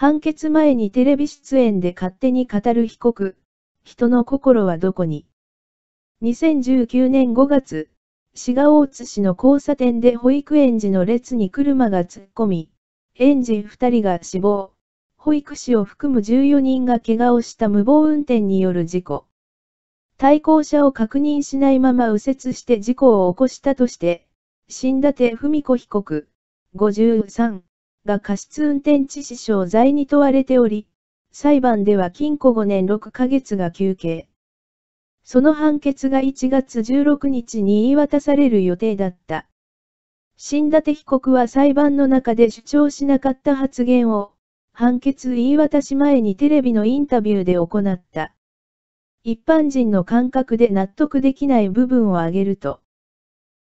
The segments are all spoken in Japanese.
判決前にテレビ出演で勝手に語る被告、人の心はどこに。2019年5月、滋賀大津市の交差点で保育園児の列に車が突っ込み、園児2人が死亡、保育士を含む14人が怪我をした無謀運転による事故。対向車を確認しないまま右折して事故を起こしたとして、死んだ手文子被告、53。が過失運転致死傷罪に問われており、裁判では禁錮5年6ヶ月が休憩。その判決が1月16日に言い渡される予定だった。新立被告は裁判の中で主張しなかった発言を、判決言い渡し前にテレビのインタビューで行った。一般人の感覚で納得できない部分を挙げると、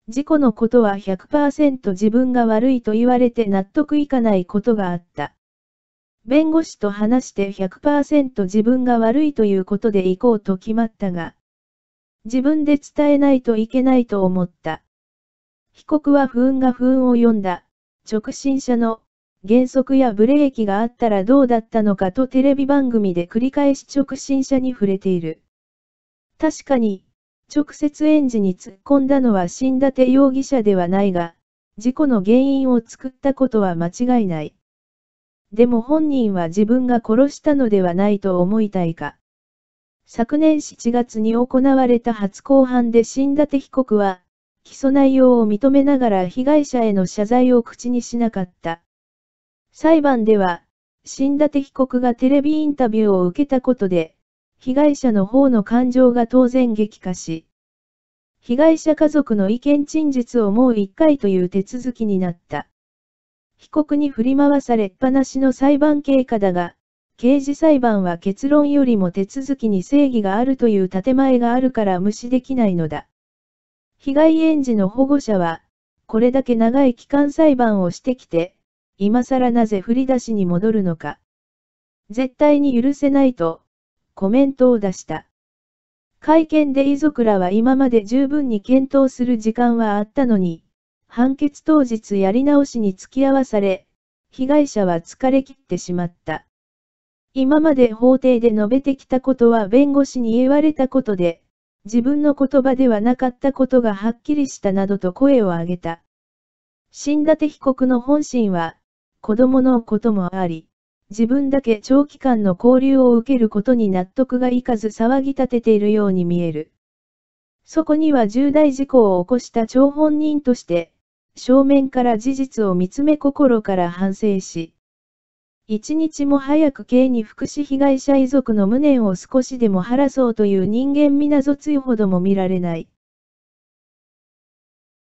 事故のことは100%自分が悪いと言われて納得いかないことがあった。弁護士と話して100%自分が悪いということで行こうと決まったが、自分で伝えないといけないと思った。被告は不運が不運を読んだ、直進車の減速やブレーキがあったらどうだったのかとテレビ番組で繰り返し直進車に触れている。確かに、直接園児に突っ込んだのは死んだて容疑者ではないが、事故の原因を作ったことは間違いない。でも本人は自分が殺したのではないと思いたいか。昨年7月に行われた初公判で死んだて被告は、起訴内容を認めながら被害者への謝罪を口にしなかった。裁判では、死んだて被告がテレビインタビューを受けたことで、被害者の方の感情が当然激化し、被害者家族の意見陳述をもう一回という手続きになった。被告に振り回されっぱなしの裁判経過だが、刑事裁判は結論よりも手続きに正義があるという建前があるから無視できないのだ。被害園児の保護者は、これだけ長い期間裁判をしてきて、今更なぜ振り出しに戻るのか。絶対に許せないと、コメントを出した。会見で遺族らは今まで十分に検討する時間はあったのに、判決当日やり直しに付き合わされ、被害者は疲れ切ってしまった。今まで法廷で述べてきたことは弁護士に言われたことで、自分の言葉ではなかったことがはっきりしたなどと声を上げた。死んだて被告の本心は、子供のこともあり、自分だけ長期間の交流を受けることに納得がいかず騒ぎ立てているように見える。そこには重大事故を起こした張本人として、正面から事実を見つめ心から反省し、一日も早く刑に福祉被害者遺族の無念を少しでも晴らそうという人間皆ぞついほども見られない。